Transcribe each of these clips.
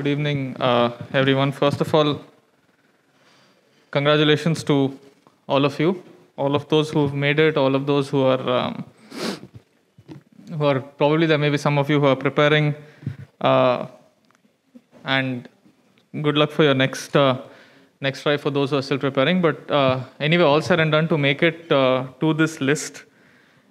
Good evening, uh, everyone. First of all, congratulations to all of you, all of those who've made it, all of those who are um, who are probably there may be some of you who are preparing, uh, and good luck for your next uh, next try for those who are still preparing. But uh, anyway, all said and done, to make it uh, to this list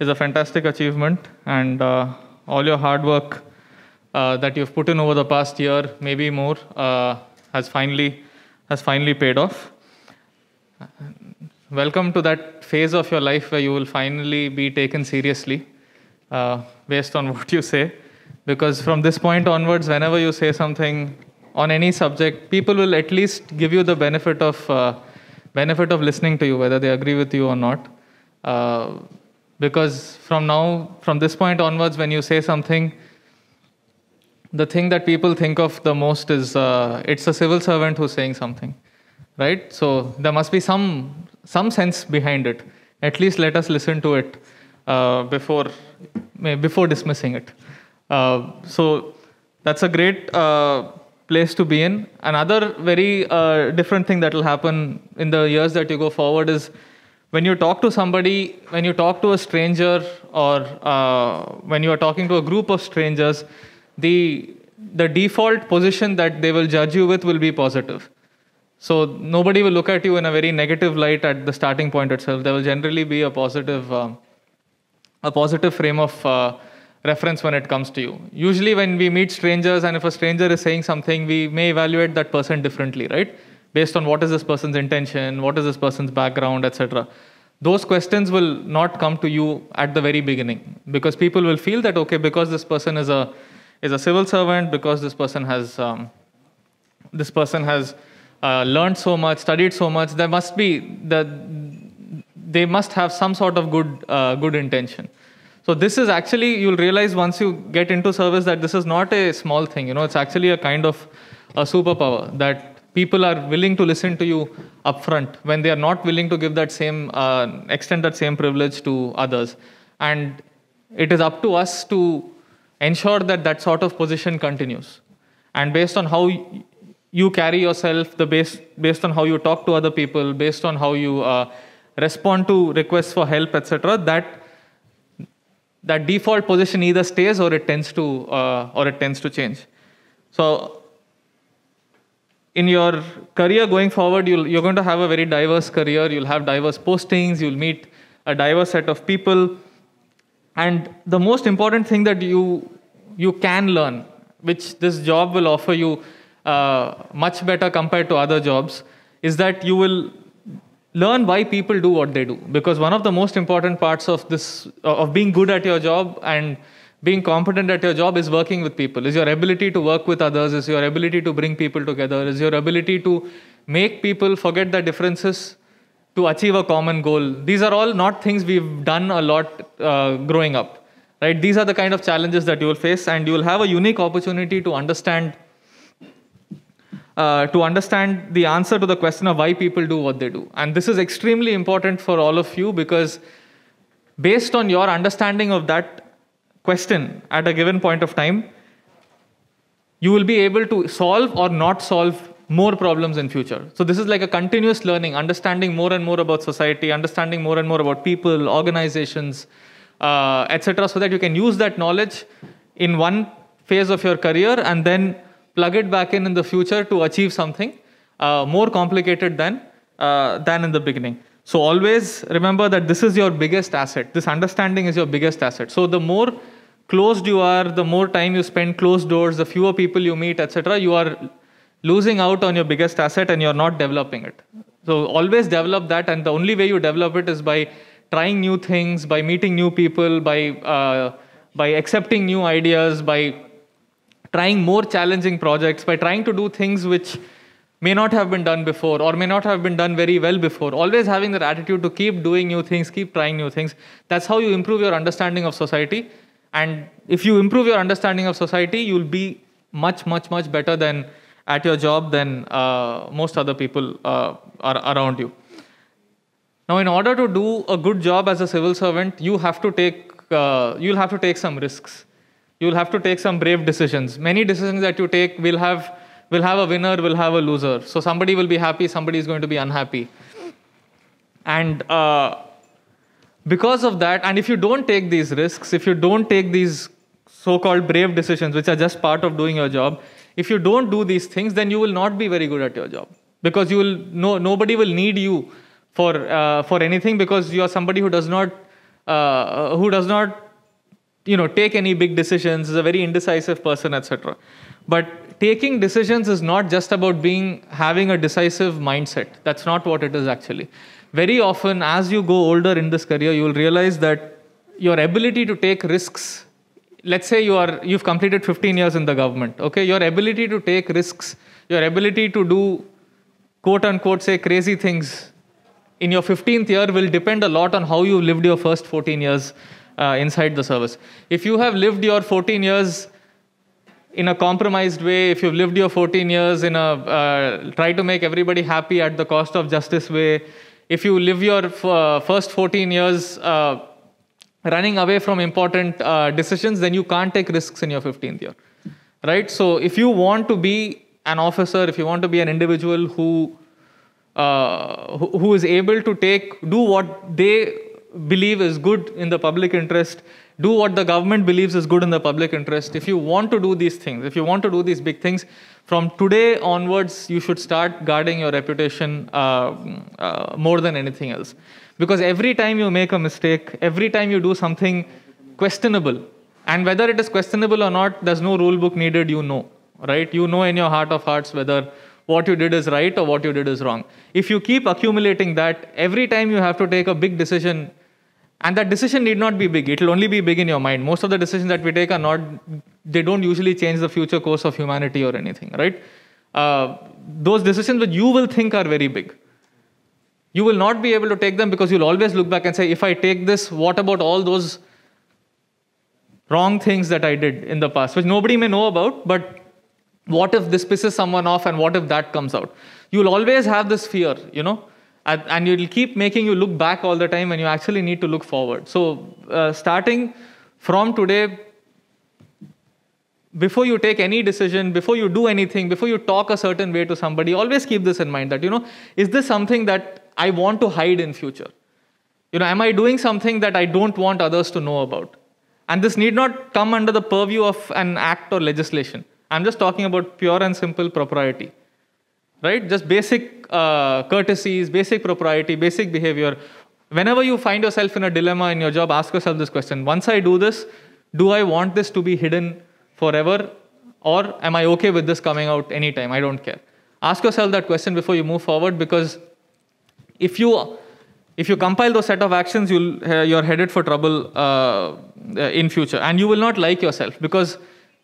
is a fantastic achievement, and uh, all your hard work uh, that you've put in over the past year, maybe more, uh, has finally has finally paid off. Welcome to that phase of your life where you will finally be taken seriously, uh, based on what you say, because from this point onwards, whenever you say something on any subject, people will at least give you the benefit of uh, benefit of listening to you, whether they agree with you or not. Uh, because from now, from this point onwards, when you say something, the thing that people think of the most is uh, it's a civil servant who's saying something, right? So there must be some some sense behind it. At least let us listen to it uh, before before dismissing it. Uh, so that's a great uh, place to be in. Another very uh, different thing that will happen in the years that you go forward is when you talk to somebody, when you talk to a stranger, or uh, when you are talking to a group of strangers the the default position that they will judge you with will be positive. So nobody will look at you in a very negative light at the starting point itself. There will generally be a positive um, a positive frame of uh, reference when it comes to you. Usually, when we meet strangers, and if a stranger is saying something, we may evaluate that person differently, right? Based on what is this person's intention, what is this person's background, etc. Those questions will not come to you at the very beginning because people will feel that okay, because this person is a is a civil servant because this person has um, this person has uh, learned so much, studied so much. There must be that they must have some sort of good uh, good intention. So this is actually you'll realize once you get into service that this is not a small thing. You know, it's actually a kind of a superpower that people are willing to listen to you upfront when they are not willing to give that same uh, extend that same privilege to others and it is up to us to ensure that that sort of position continues. And based on how you carry yourself, the base, based on how you talk to other people, based on how you uh, respond to requests for help, etc., that that default position either stays or it tends to uh, or it tends to change. So in your career going forward, you are going to have a very diverse career. You'll have diverse postings. You'll meet a diverse set of people and the most important thing that you you can learn, which this job will offer you uh, much better compared to other jobs, is that you will learn why people do what they do. Because one of the most important parts of this of being good at your job and being competent at your job is working with people is your ability to work with others is your ability to bring people together is your ability to make people forget their differences to achieve a common goal. These are all not things we've done a lot uh, growing up, right? These are the kind of challenges that you will face, and you will have a unique opportunity to understand uh, to understand the answer to the question of why people do what they do. And this is extremely important for all of you because based on your understanding of that question at a given point of time, you will be able to solve or not solve more problems in future. So this is like a continuous learning, understanding more and more about society, understanding more and more about people, organizations, uh, etc. So that you can use that knowledge in one phase of your career and then plug it back in in the future to achieve something uh, more complicated than uh, than in the beginning. So always remember that this is your biggest asset. This understanding is your biggest asset. So the more closed you are, the more time you spend closed doors, the fewer people you meet, etc. You are losing out on your biggest asset and you're not developing it. So always develop that, and the only way you develop it is by trying new things, by meeting new people, by uh, by accepting new ideas, by trying more challenging projects, by trying to do things which may not have been done before or may not have been done very well before. Always having that attitude to keep doing new things, keep trying new things. That's how you improve your understanding of society. And if you improve your understanding of society, you'll be much, much, much better than at your job than uh, most other people uh, are around you. Now, in order to do a good job as a civil servant, you have to take uh, you'll have to take some risks. You'll have to take some brave decisions. Many decisions that you take will have will have a winner, will have a loser. So somebody will be happy, somebody is going to be unhappy, and uh, because of that, and if you don't take these risks, if you don't take these so-called brave decisions, which are just part of doing your job, if you don't do these things, then you will not be very good at your job because you will no, nobody will need you for uh, for anything because you are somebody who does not uh, who does not you know take any big decisions is a very indecisive person etc but taking decisions is not just about being having a decisive mindset that's not what it is actually very often as you go older in this career you will realize that your ability to take risks let's say you are you've completed 15 years in the government okay your ability to take risks your ability to do quote unquote say crazy things in your 15th year will depend a lot on how you lived your first 14 years uh, inside the service if you have lived your 14 years in a compromised way if you've lived your 14 years in a uh, try to make everybody happy at the cost of justice way if you live your f- uh, first 14 years uh, running away from important uh, decisions, then you can't take risks in your 15th year, right? So if you want to be an officer, if you want to be an individual who uh, who, who is able to take do what they believe is good in the public interest do what the government believes is good in the public interest. If you want to do these things, if you want to do these big things, from today onwards, you should start guarding your reputation uh, uh, more than anything else. Because every time you make a mistake, every time you do something questionable, and whether it is questionable or not, there's no rule book needed, you know, right? You know in your heart of hearts whether what you did is right or what you did is wrong. If you keep accumulating that, every time you have to take a big decision, and that decision need not be big it'll only be big in your mind most of the decisions that we take are not they don't usually change the future course of humanity or anything right uh, those decisions that you will think are very big you will not be able to take them because you'll always look back and say if i take this what about all those wrong things that i did in the past which nobody may know about but what if this pisses someone off and what if that comes out you'll always have this fear you know and it'll keep making you look back all the time when you actually need to look forward. So, uh, starting from today, before you take any decision, before you do anything, before you talk a certain way to somebody, always keep this in mind that, you know, is this something that I want to hide in future? You know, am I doing something that I don't want others to know about? And this need not come under the purview of an act or legislation. I'm just talking about pure and simple propriety right? Just basic uh, courtesies, basic propriety, basic behavior. Whenever you find yourself in a dilemma in your job, ask yourself this question Once I do this, do I want this to be hidden forever? Or am I okay with this coming out anytime? I don't care. Ask yourself that question before you move forward because if you if you compile those set of actions you'll uh, you're headed for trouble uh, uh in future and you will not like yourself because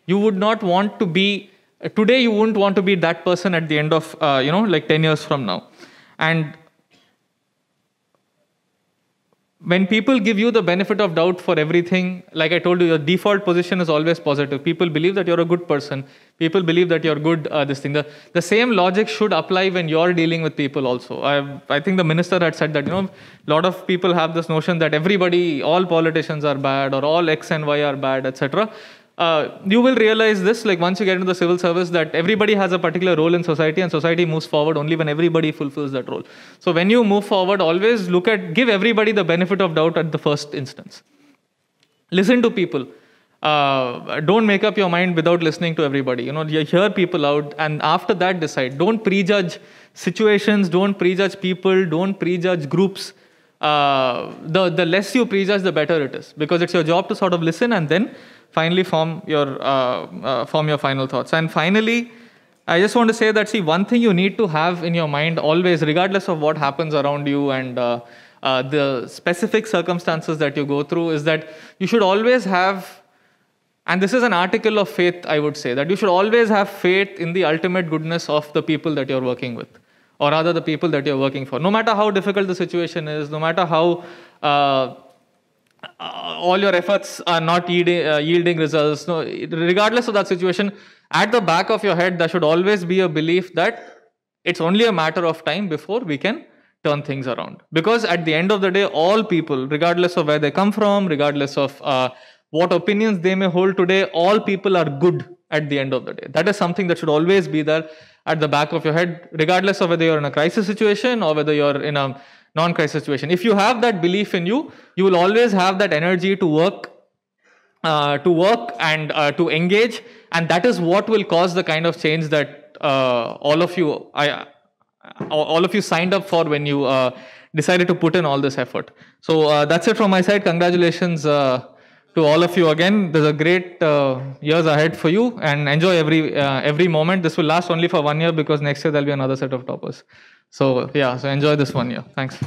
you would not want to be today you wouldn't want to be that person at the end of uh, you know like 10 years from now and when people give you the benefit of doubt for everything like i told you your default position is always positive people believe that you're a good person people believe that you're good uh, this thing the, the same logic should apply when you're dealing with people also I, I think the minister had said that you know a lot of people have this notion that everybody all politicians are bad or all x and y are bad etc uh, you will realize this like once you get into the civil service that everybody has a particular role in society and society moves forward only when everybody fulfills that role so when you move forward always look at give everybody the benefit of doubt at the first instance listen to people uh, don't make up your mind without listening to everybody you know you hear people out and after that decide don't prejudge situations don't prejudge people don't prejudge groups uh, the, the less you prejudge the better it is because it's your job to sort of listen and then finally form your, uh, uh, form your final thoughts. And finally, I just want to say that, see, one thing you need to have in your mind always, regardless of what happens around you and uh, uh, the specific circumstances that you go through is that you should always have and this is an article of faith i would say that you should always have faith in the ultimate goodness of the people that you're working with or rather the people that you're working for no matter how difficult the situation is no matter how uh, uh, all your efforts are not yielding, uh, yielding results. No, regardless of that situation, at the back of your head, there should always be a belief that it's only a matter of time before we can turn things around. Because at the end of the day, all people, regardless of where they come from, regardless of uh, what opinions they may hold today, all people are good at the end of the day. That is something that should always be there at the back of your head, regardless of whether you're in a crisis situation or whether you're in a non-crisis situation. If you have that belief in you, you will always have that energy to work, uh, to work and uh, to engage, and that is what will cause the kind of change that uh, all of you, I, all of you signed up for when you uh, decided to put in all this effort. So uh, that's it from my side. Congratulations. Uh, to all of you again, there's a great years ahead for you, and enjoy every every moment. This will last only for one year because next year there'll be another set of toppers. So yeah, so enjoy this one year. Thanks.